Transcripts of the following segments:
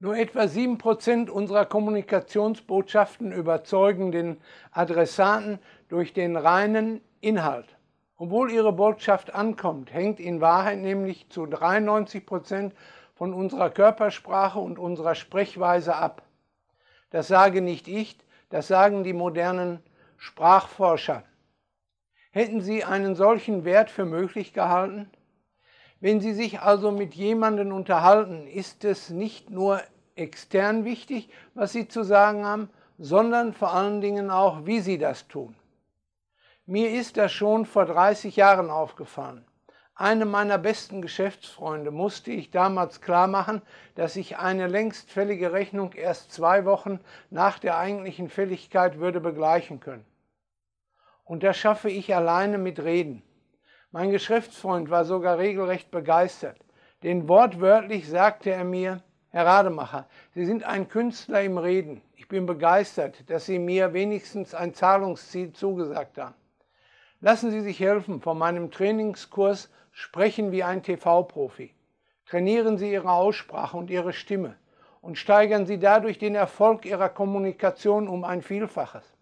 Nur etwa 7% unserer Kommunikationsbotschaften überzeugen den Adressaten durch den reinen Inhalt. Obwohl ihre Botschaft ankommt, hängt in Wahrheit nämlich zu 93% von unserer Körpersprache und unserer Sprechweise ab. Das sage nicht ich, das sagen die modernen Sprachforscher. Hätten sie einen solchen Wert für möglich gehalten? Wenn Sie sich also mit jemandem unterhalten, ist es nicht nur extern wichtig, was Sie zu sagen haben, sondern vor allen Dingen auch, wie Sie das tun. Mir ist das schon vor 30 Jahren aufgefallen. Einem meiner besten Geschäftsfreunde musste ich damals klar machen, dass ich eine längst fällige Rechnung erst zwei Wochen nach der eigentlichen Fälligkeit würde begleichen können. Und das schaffe ich alleine mit Reden. Mein Geschäftsfreund war sogar regelrecht begeistert. Denn wortwörtlich sagte er mir, Herr Rademacher, Sie sind ein Künstler im Reden. Ich bin begeistert, dass Sie mir wenigstens ein Zahlungsziel zugesagt haben. Lassen Sie sich helfen von meinem Trainingskurs Sprechen wie ein TV-Profi. Trainieren Sie Ihre Aussprache und Ihre Stimme und steigern Sie dadurch den Erfolg Ihrer Kommunikation um ein Vielfaches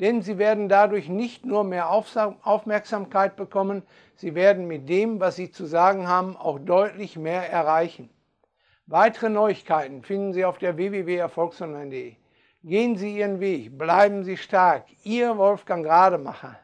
denn sie werden dadurch nicht nur mehr Aufmerksamkeit bekommen, sie werden mit dem, was sie zu sagen haben, auch deutlich mehr erreichen. Weitere Neuigkeiten finden Sie auf der www.erfolgsonline.de. Gehen Sie Ihren Weg, bleiben Sie stark. Ihr Wolfgang Rademacher.